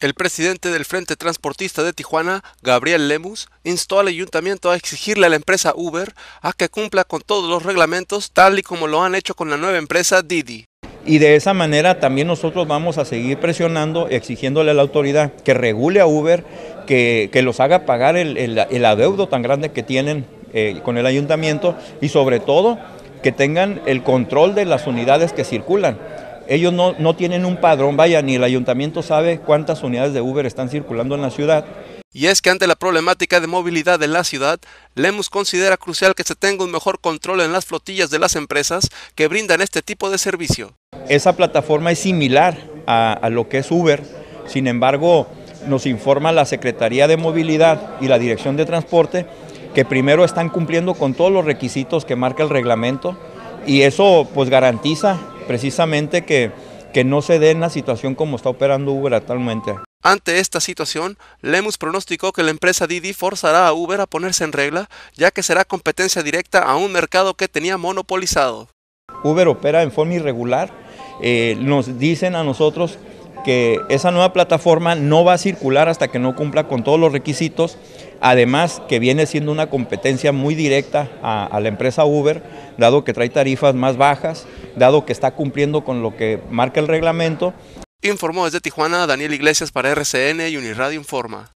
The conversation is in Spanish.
El presidente del Frente Transportista de Tijuana, Gabriel Lemus, instó al ayuntamiento a exigirle a la empresa Uber a que cumpla con todos los reglamentos tal y como lo han hecho con la nueva empresa Didi. Y de esa manera también nosotros vamos a seguir presionando, exigiéndole a la autoridad que regule a Uber, que, los haga pagar el, adeudo tan grande que tienen eh, con el ayuntamiento y sobre todo que tengan el control de las unidades que circulan ellos no, tienen un padrón, vaya, ni el ayuntamiento sabe cuántas unidades de Uber están circulando en la ciudad. Y es que ante la problemática de movilidad en la ciudad, Lemus considera crucial que se tenga un mejor control en las flotillas de las empresas que brindan este tipo de servicio. Esa plataforma es similar a, a lo que es Uber, sin embargo, nos informa la Secretaría de Movilidad y la Dirección de Transporte que primero están cumpliendo con todos los requisitos que marca el reglamento y eso pues garantiza precisamente que, que no se dé en la situación como está operando Uber actualmente. Ante esta situación, Lemus pronosticó que la empresa Didi forzará a Uber a ponerse en regla, ya que será competencia directa a un mercado que tenía monopolizado. Uber opera en forma irregular, eh, nos dicen a nosotros que esa nueva plataforma no va a circular hasta que no cumpla con todos los requisitos, además que viene siendo una competencia muy directa a la empresa Uber, dado que trae tarifas más bajas, dado que está cumpliendo con lo que marca el reglamento. Informó desde Tijuana Daniel Iglesias para RCN y Uniradio Informa.